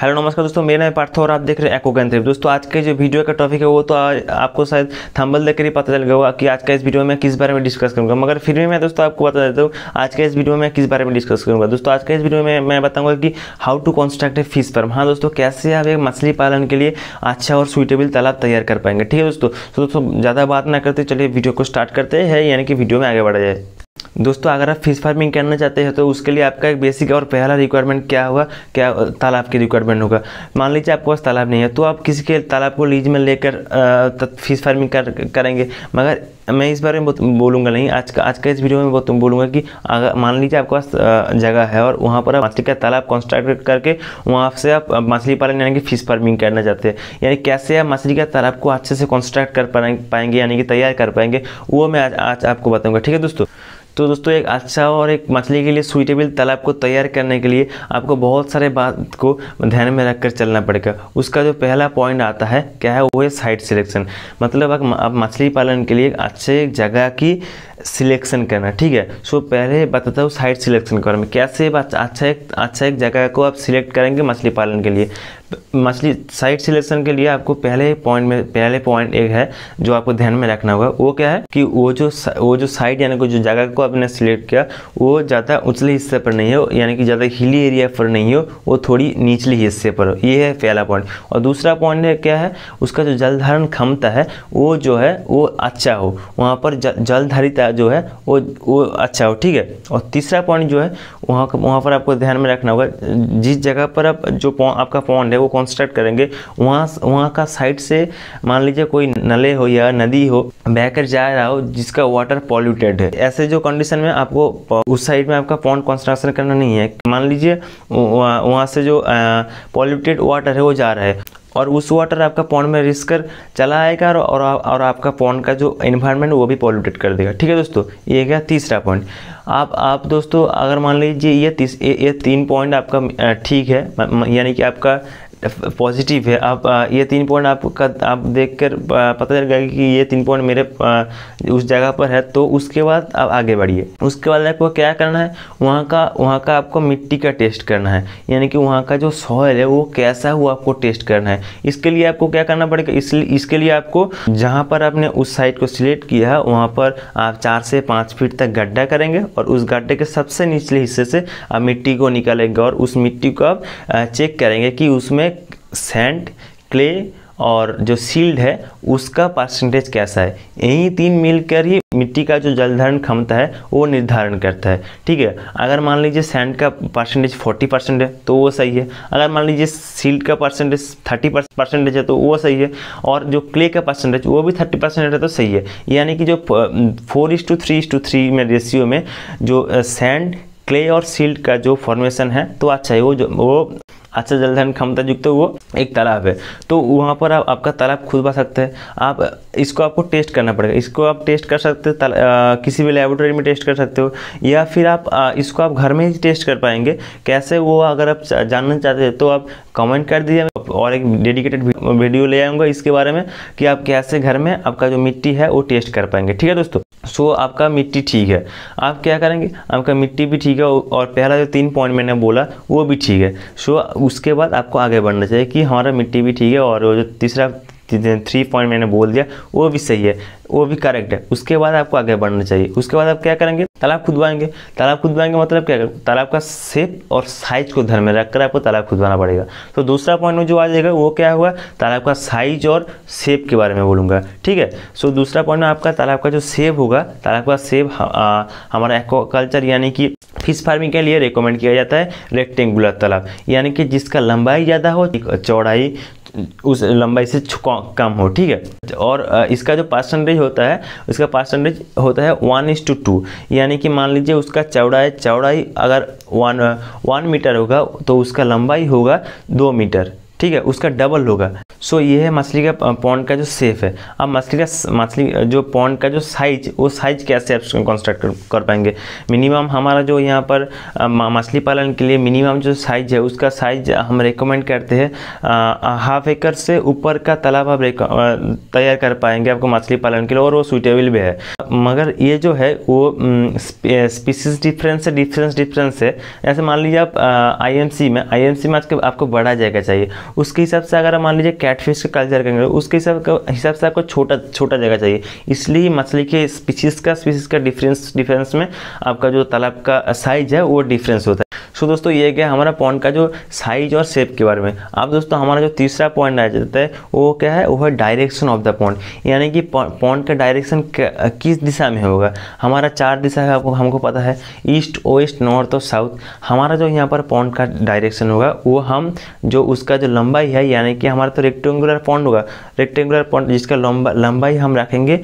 hello नमस्कार दोस्तों मेरा नाम पार्थ और आप देख रहे हैं एको गंतव्य दोस्तों आज के जो वीडियो का टॉपिक है वो तो आज आपको शायद थंबल देख ही पता चल गया होगा कि आज का इस वीडियो में किस बारे में डिस्कस करूँगा मगर फिर भी मैं दोस्तों आपको बता देता हूँ आज का इस वीडियो में किस बारे में डिस्कस करूँगा दोस्तों आज का इस वीडियो में मैं बताऊँगा कि how to construct a fish farm हाँ दोस्तों कैसे आप एक मछली पालन के लिए अच्छा और सुइटेबल तालाब तैयार कर पाएंगे ठीक है दोस्तों तो दोस्तों ज़्यादा बात ना करते चलिए वीडियो को स्टार्ट करते हैं यानी कि वीडियो में आगे बढ़ा जाए दोस्तों अगर आप फिश फार्मिंग करना चाहते हैं तो उसके लिए आपका एक बेसिक और पहला रिक्वायरमेंट क्या होगा क्या तालाब की रिक्वायरमेंट होगा मान लीजिए आपके पास तालाब नहीं है तो आप किसी के तालाब को लीज में लेकर फिश फार्मिंग कर, करेंगे मगर मैं इस बारे में बोलूँगा नहीं आज का आज का इस वीडियो में बहुत बोलूँगा कि अगर मान लीजिए आपके पास जगह है और वहाँ पर आप मछली का तालाब कंस्ट्रक्ट करके वहाँ से आप मछली पालन यानी कि फिश फार्मिंग करना चाहते हैं यानी कैसे आप मछली का तालाब को अच्छे से कंस्ट्रक्ट कर पाएंगे यानी कि तैयार कर पाएंगे वो मैं आज आज आपको बताऊँगा ठीक है दोस्तों तो दोस्तों एक अच्छा और एक मछली के लिए सुइटेबल तालाब को तैयार करने के लिए आपको बहुत सारे बात को ध्यान में रखकर चलना पड़ेगा उसका जो पहला पॉइंट आता है क्या है वो है साइट सिलेक्शन मतलब आप मछली पालन के लिए अच्छे जगह की सिलेक्शन करना ठीक है सो पहले बताता हूँ साइट सिलेक्शन के बारे में कैसे अच्छा एक अच्छा एक जगह को आप सिलेक्ट करेंगे मछली पालन के लिए मछली साइट सिलेक्शन के लिए आपको पहले पॉइंट में पहले पॉइंट एक है जो आपको ध्यान में रखना होगा वो क्या है कि वो जो वो जो साइट यानी कि जो जगह को आपने सिलेक्ट किया वो ज़्यादा उचले हिस्से पर नहीं हो यानी कि ज़्यादा हिली एरिया पर नहीं हो वो थोड़ी निचले हिस्से पर हो ये है पहला पॉइंट और दूसरा पॉइंट क्या है उसका जो जल धारण क्षमता है वो जो है वो अच्छा हो वहाँ पर जलधारिता का जो है वो वो अच्छा हो ठीक है और तीसरा पॉइंट जो है वहाँ वहाँ पर आपको ध्यान में रखना होगा जिस जगह पर आप जो पौ, आपका पॉन्ड है वो कॉन्स्ट्रक्ट करेंगे वहाँ वहाँ का साइड से मान लीजिए कोई नले हो या नदी हो बहकर जा रहा हो जिसका वाटर पॉल्यूटेड है ऐसे जो कंडीशन में आपको उस साइड में आपका पॉन्ड कंस्ट्रक्शन करना नहीं है मान लीजिए वहाँ से जो पॉल्यूटेड वाटर है वो जा रहा है और उस वाटर आपका पॉन्ड में रिस कर चला आएगा और और, और आपका पॉन्ड का जो इन्वायरमेंट वो भी पॉल्यूटेड कर देगा ठीक है दोस्तों ये क्या तीसरा पॉइंट आप आप दोस्तों अगर मान लीजिए ये तीस ये, ये तीन पॉइंट आपका ठीक है यानी कि आपका पॉजिटिव है आप ये तीन पॉइंट आपका आप देख कर पता चल गया कि ये तीन पॉइंट मेरे उस जगह पर है तो उसके बाद आप आगे बढ़िए उसके बाद आपको क्या करना है वहाँ का वहाँ का आपको मिट्टी का टेस्ट करना है यानी कि वहाँ का जो सॉयल है वो कैसा है वो आपको टेस्ट करना है इसके लिए आपको क्या करना पड़ेगा इसलिए इसके लिए आपको जहाँ पर आपने उस साइड को सिलेक्ट किया है वहाँ पर आप चार से पाँच फीट तक गड्ढा करेंगे और उस गड्ढे के सबसे निचले हिस्से से आप मिट्टी को निकालेंगे और उस मिट्टी को आप चेक करेंगे कि उसमें सैंड क्ले और जो सील्ड है उसका परसेंटेज कैसा है यही तीन मिलकर ही मिट्टी का जो जलधारण क्षमता है वो निर्धारण करता है ठीक है अगर मान लीजिए सैंड का परसेंटेज 40 परसेंट है तो वो सही है अगर मान लीजिए सील्ड का परसेंटेज 30 परसेंटेज है तो वो सही है और जो क्ले का परसेंटेज वो भी 30 परसेंट है तो सही है यानी कि जो four is to three is to three में रेशियो में जो सैंड क्ले और सील्ड का जो फॉर्मेशन है तो अच्छा है वो जो वो अच्छा जलधारण क्षमता युक्त वो एक तालाब है तो वहाँ पर आप आपका तालाब खुदवा सकते हैं आप इसको आपको टेस्ट करना पड़ेगा इसको आप टेस्ट कर सकते हैं किसी भी लेबोरेटरी में टेस्ट कर सकते हो या फिर आप आ, इसको आप घर में ही टेस्ट कर पाएंगे कैसे वो अगर आप जानना चाहते हैं तो आप कमेंट कर दीजिए और एक डेडिकेटेड वीडियो ले आऊँगा इसके बारे में कि आप कैसे घर में आपका जो मिट्टी है वो टेस्ट कर पाएंगे ठीक है दोस्तों सो so, आपका मिट्टी ठीक है आप क्या करेंगे आपका मिट्टी भी ठीक है और पहला जो तीन पॉइंट मैंने बोला वो भी ठीक है सो so, उसके बाद आपको आगे बढ़ना चाहिए कि हमारा मिट्टी भी ठीक है और जो तीसरा थ्री पॉइंट मैंने बोल दिया वो भी सही है वो भी करेक्ट है उसके बाद आपको आगे बढ़ना चाहिए उसके बाद आप क्या करेंगे तालाब खुदवाएंगे तालाब खुदवाएंगे मतलब क्या करेंगे तालाब का सेप और साइज को ध्यान में रखकर आपको तालाब खुदवाना पड़ेगा तो दूसरा पॉइंट में जो आ जाएगा वो क्या हुआ तालाब का साइज और सेप के बारे में बोलूँगा ठीक है सो दूसरा पॉइंट में आपका तालाब का जो सेप होगा तालाब का सेप हाँ, हमारा एक्वाकल्चर यानी कि फिश फार्मिंग के लिए रिकमेंड किया जाता है रेक्टेंगुलर तालाब यानी कि जिसका लंबाई ज़्यादा हो चौड़ाई उस लंबाई से कम हो ठीक है और इसका जो परसेंटेज होता है उसका परसेंटेज होता है वन इज टू टू यानी कि मान लीजिए उसका चौड़ाई चौड़ाई अगर वन वन मीटर होगा तो उसका लंबाई होगा दो मीटर ठीक है उसका डबल होगा सो so, ये है मछली का पॉन्ड का जो सेफ है अब मछली का मछली जो पॉन्ड का जो साइज वो साइज कैसे आप कंस्ट्रक्ट कर, पाएंगे मिनिमम हमारा जो यहाँ पर मछली पालन के लिए मिनिमम जो साइज है उसका साइज हम रिकमेंड करते हैं हाफ एकड़ से ऊपर का तालाब आप तैयार कर पाएंगे आपको मछली पालन के लिए और वो सुइटेबल भी है मगर ये जो है वो स्पीसीज डिफरेंस है डिफरेंस डिफरेंस है ऐसे मान लीजिए आप आई में आई में आपको बढ़ा जाएगा चाहिए उसके हिसाब से अगर मान लीजिए कैटफिश का कल्चर करेंगे उसके हिसाब का हिसाब से आपको छोटा छोटा जगह चाहिए इसलिए मछली के स्पीसीज का स्पीसीज का डिफरेंस डिफरेंस में आपका जो तालाब का साइज है वो डिफरेंस होता है सो दोस्तों ये क्या हमारा पॉइंट का जो साइज और शेप के बारे में अब दोस्तों हमारा जो तीसरा पॉइंट आ जाता है वो क्या है वो है डायरेक्शन ऑफ द पॉइंट यानी कि पॉइंट का डायरेक्शन किस दिशा में होगा हमारा चार दिशा है आपको हमको पता है ईस्ट वेस्ट नॉर्थ और साउथ हमारा जो यहाँ पर पॉइंट का डायरेक्शन होगा वो हम जो उसका जो लंबाई है यानी कि हमारा तो रेक्टेंगुलर पॉइंट होगा रेक्टेंगुलर पॉइंट जिसका लंबा लंबाई हम रखेंगे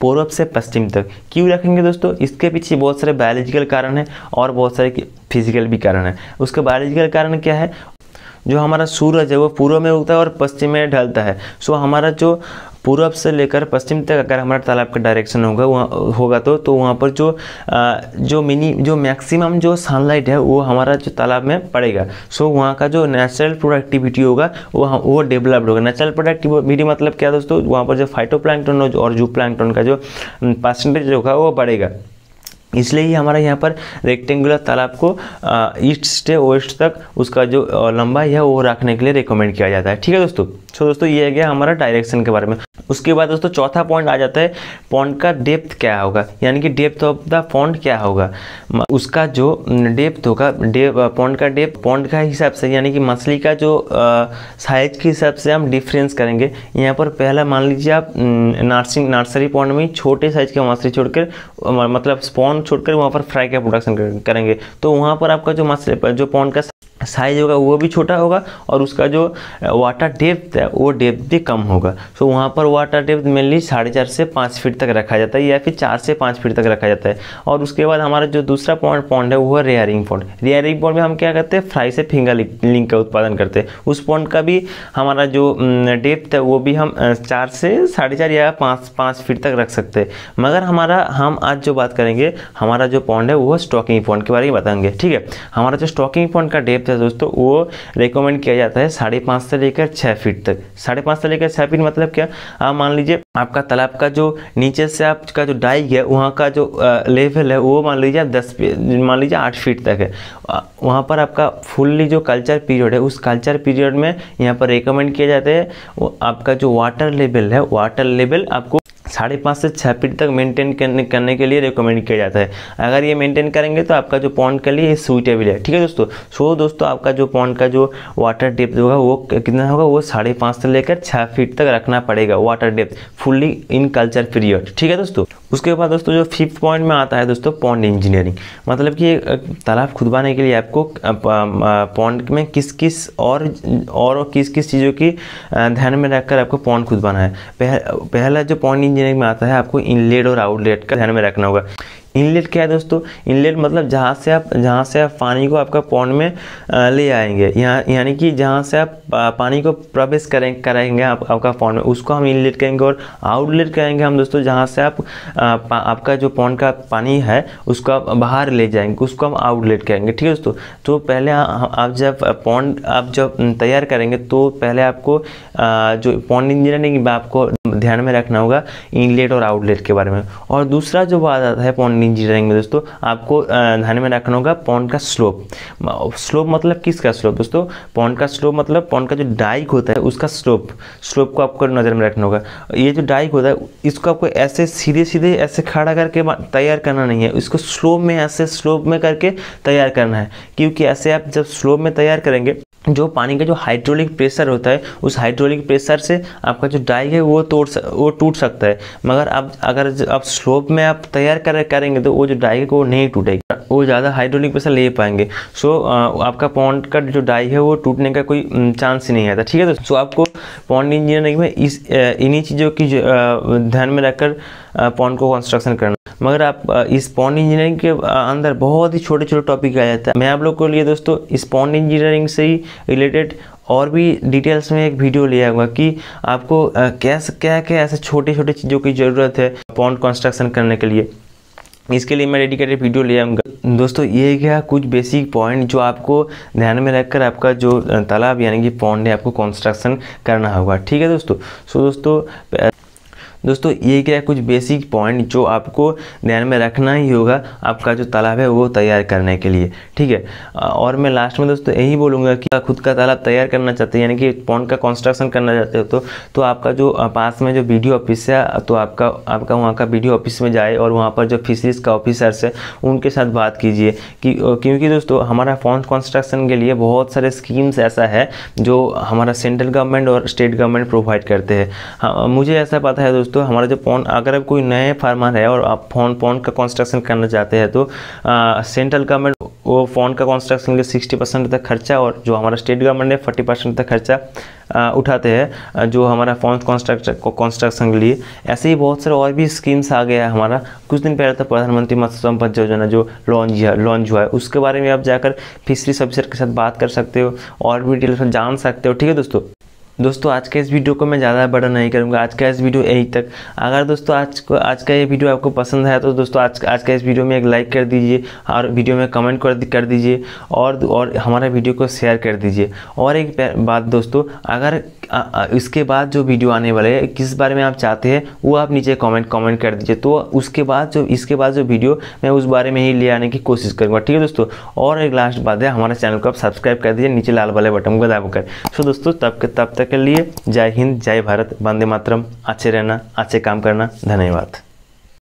पूर्व से पश्चिम तक क्यों रखेंगे दोस्तों इसके पीछे बहुत सारे बायोलॉजिकल कारण हैं और बहुत सारे फिजिकल भी कारण हैं उसका बायोलॉजिकल कारण क्या है जो हमारा सूरज है वो पूर्व में उगता है और पश्चिम में ढलता है सो हमारा जो पूर्व से लेकर पश्चिम तक अगर हमारा तालाब का डायरेक्शन होगा वहाँ होगा तो तो वहाँ पर जो आ, जो मिनी जो मैक्सिमम जो सनलाइट है वो हमारा जो तालाब में पड़ेगा सो so, वहाँ का जो नेचुरल प्रोडक्टिविटी होगा वो वो डेवलप्ड होगा नेचुरल प्रोडक्टिविटी मतलब क्या दोस्तों वहाँ पर जो फाइटो और जू प्लैंकटन का जो परसेंटेज होगा वो बढ़ेगा इसलिए ही हमारा यहाँ पर रेक्टेंगुलर तालाब को ईस्ट से वेस्ट तक उसका जो लंबाई है वो रखने के लिए रिकमेंड किया जाता है ठीक है दोस्तों सो अच्छा दोस्तों ये गया हमारा डायरेक्शन के बारे में उसके बाद दोस्तों चौथा पॉइंट आ जाता है पॉन्ड का डेप्थ क्या होगा यानी कि डेप्थ ऑफ द पॉन्ट क्या होगा उसका जो डेप्थ होगा डेप पॉन्ट का डेप्थ पॉन्ट का हिसाब से यानी कि मछली का जो साइज के हिसाब से हम डिफरेंस करेंगे यहाँ पर पहला मान लीजिए आप नर्सिंग नर्सरी पॉन्ट में छोटे साइज के मछली छोड़कर मतलब स्पॉन्ड छोड़कर वहाँ पर फ्राई का प्रोडक्शन करेंगे तो वहाँ पर आपका जो मछली जो पॉन्ड का साइज होगा वो भी छोटा होगा और उसका जो वाटर डेप्थ है वो डेप्थ भी कम होगा सो so, वहाँ पर वाटर डेप्थ मेनली साढ़े चार से पाँच फीट तक रखा जाता है या फिर चार से पाँच फीट तक रखा जाता है और उसके बाद हमारा जो दूसरा पॉइंट पॉन्ड है वो है रेयरिंग पॉन्ड रेयरिंग पॉन्ड में हम क्या करते हैं फ्राई से फिंगर लिंक का उत्पादन करते हैं उस पॉन्ड का भी हमारा जो डेप्थ है वो भी हम चार से साढ़े चार या पाँच पाँच फीट तक रख सकते हैं मगर हमारा हम आज जो बात करेंगे हमारा जो पॉन्ड है वो स्टॉकिंग पॉन्ड के बारे में बताएंगे ठीक है हमारा जो स्टॉकिंग पॉन्ड का डेप्थ होता है दोस्तों वो रिकमेंड किया जाता है साढ़े पाँच से लेकर छः फीट तक साढ़े पाँच से लेकर छः फीट मतलब क्या आप मान लीजिए आपका तालाब का जो नीचे से आपका जो डाइक है वहाँ का जो लेवल है वो मान लीजिए दस मान लीजिए आठ फीट तक है वहाँ पर आपका फुल्ली जो कल्चर पीरियड है उस कल्चर पीरियड में यहाँ पर रिकमेंड किया जाता है आपका जो वाटर लेवल है वाटर लेवल आपको साढ़े पाँच से छः फीट तक मेंटेन करने करने के लिए रिकमेंड किया जाता है अगर ये मेंटेन करेंगे तो आपका जो पॉन्ड के लिए सूटेबल है ठीक है दोस्तों सो दोस्तों आपका जो पॉन्ड का जो वाटर डेप्थ होगा वो कितना होगा वो साढ़े पाँच से लेकर छः फीट तक रखना पड़ेगा water depth fully in culture period ठीक है दोस्तों उसके बाद दोस्तों जो फिफ्थ पॉइंट में आता है दोस्तों पॉन्ड इंजीनियरिंग मतलब कि तालाब खुदवाने के लिए आपको पॉन्ड में किस किस और और किस किस चीज़ों की ध्यान में रखकर आपको पॉन्ड खुदवाना है पह, पहला जो पॉन्ड इंजीनियरिंग इंजीनियरिंग में आता है आपको इनलेट और आउटलेट का ध्यान में रखना होगा इनलेट क्या है दोस्तों इनलेट मतलब जहाँ से आप जहाँ से आप पानी को आपका पॉन्ड में ले आएंगे यहाँ यानी कि जहाँ से आप पानी को प्रवेश करें करेंगे आप, आपका फोन में उसको हम इनलेट करेंगे और आउटलेट करेंगे हम दोस्तों जहाँ से आप आ, पा, आपका जो पॉन का पानी है उसको आप बाहर ले जाएंगे उसको हम आउटलेट करेंगे ठीक है दोस्तों तो पहले आप जब पॉन आप जब तैयार करेंगे तो पहले आपको जो पॉन्ड इंजीनियरिंग में आपको ध्यान में रखना होगा इनलेट और आउटलेट के बारे में और दूसरा जो बात आता है पॉन्ड इंजीनियरिंग में दोस्तों आपको ध्यान में रखना होगा पॉन्ड का स्लोप स्लोप मतलब किसका स्लोप दोस्तों पॉन्ड का स्लोप मतलब पॉन्ड का जो डाइक होता है उसका स्लोप स्लोप को आपको नज़र में रखना होगा ये जो डाइक होता है इसको आपको ऐसे सीधे सीधे ऐसे खड़ा करके तैयार करना नहीं है इसको स्लोप में ऐसे स्लोप में करके तैयार करना है क्योंकि ऐसे आप जब स्लोप में तैयार करेंगे जो पानी का जो हाइड्रोलिक प्रेशर होता है उस हाइड्रोलिक प्रेशर से आपका जो डाइक है वो तोड़ वो टूट सकता है मगर आप अगर आप स्लोप में आप तैयार कर करेंगे तो वो जो डाइक है वो नहीं टूटेगी वो ज़्यादा हाइड्रोलिक प्रेशर ले पाएंगे सो आपका पॉन्ड का जो डाई है वो टूटने का कोई चांस चांस ही नहीं आता ठीक है दोस्तों आपको पॉन्ड इंजीनियरिंग में इस इन्हीं चीज़ों की ध्यान में रखकर पॉन्ड को कंस्ट्रक्शन करना मगर आप इस पॉन्ड इंजीनियरिंग के अंदर बहुत ही छोटे छोटे टॉपिक आ जाता है मैं आप लोग को लिए दोस्तों इस पॉन्ड इंजीनियरिंग से ही रिलेटेड और भी डिटेल्स में एक वीडियो लिया हुआ कि आपको कैसे क्या क्या ऐसे छोटे छोटे चीज़ों की ज़रूरत है पॉन्ड कंस्ट्रक्शन करने के लिए इसके लिए मैं डेडिकेटेड वीडियो ले आऊँगा दोस्तों ये क्या कुछ बेसिक पॉइंट जो आपको ध्यान में रखकर आपका जो तालाब यानी कि पॉन्ड है आपको कंस्ट्रक्शन करना होगा ठीक है दोस्तों सो दोस्तों दोस्तों ये क्या कुछ बेसिक पॉइंट जो आपको ध्यान में रखना ही होगा आपका जो तालाब है वो तैयार करने के लिए ठीक है और मैं लास्ट में दोस्तों यही बोलूँगा कि खुद का तालाब तैयार करना चाहते हैं यानी कि पॉइंट का कंस्ट्रक्शन करना चाहते हो तो, तो आपका जो पास में जो बी ऑफिस है तो आपका आपका वहाँ का बी ऑफिस में जाए और वहाँ पर जो फिशरीज का ऑफिसर्स है उनके साथ बात कीजिए कि क्योंकि दोस्तों हमारा पॉइंट कंस्ट्रक्शन के लिए बहुत सारे स्कीम्स ऐसा है जो हमारा सेंट्रल गवर्नमेंट और स्टेट गवर्नमेंट प्रोवाइड करते हैं हाँ, मुझे ऐसा पता है दोस्तों तो हमारा जो फोन अगर आप कोई नए फार्मर है और आप फोन फोन का कंस्ट्रक्शन करना चाहते हैं तो सेंट्रल गवर्नमेंट वो फोन का कंस्ट्रक्शन के लिए सिक्सटी परसेंट तक खर्चा और जो हमारा स्टेट गवर्नमेंट है फोर्टी परसेंट तक खर्चा आ, उठाते हैं जो हमारा फॉन्स कंस्ट्रक्शन के लिए ऐसे ही बहुत सारे और भी स्कीम्स आ गया है हमारा कुछ दिन पहले था तो प्रधानमंत्री मत्स्य सम्पद योजना जो लॉन्च लॉन्च हुआ है उसके बारे में आप जाकर फिशरीज ऑफिसर के साथ बात कर सकते हो और भी डिटेल्स जान सकते हो ठीक है दोस्तों दोस्तों आज का इस वीडियो को मैं ज़्यादा बड़ा नहीं करूँगा आज का इस वीडियो यहीं तक अगर दोस्तों आज को आज का ये वीडियो आपको पसंद आया तो दोस्तों आज आज का इस वीडियो में एक लाइक कर दीजिए और वीडियो में कमेंट कर कर दीजिए और और हमारा वीडियो को शेयर कर दीजिए और एक बात दोस्तों अगर इसके बाद जो वीडियो आने वाले हैं किस बारे में आप चाहते हैं वो आप नीचे कमेंट कमेंट कर दीजिए तो उसके बाद जो इसके बाद जो वीडियो मैं उस बारे में ही ले आने की कोशिश करूँगा ठीक है दोस्तों और एक लास्ट बात है हमारे चैनल को आप सब्सक्राइब कर दीजिए नीचे लाल वाले बटन को दबाकर सो दोस्तों तब के तब तक के लिए जय हिंद जय भारत वंदे मातरम अच्छे रहना अच्छे काम करना धन्यवाद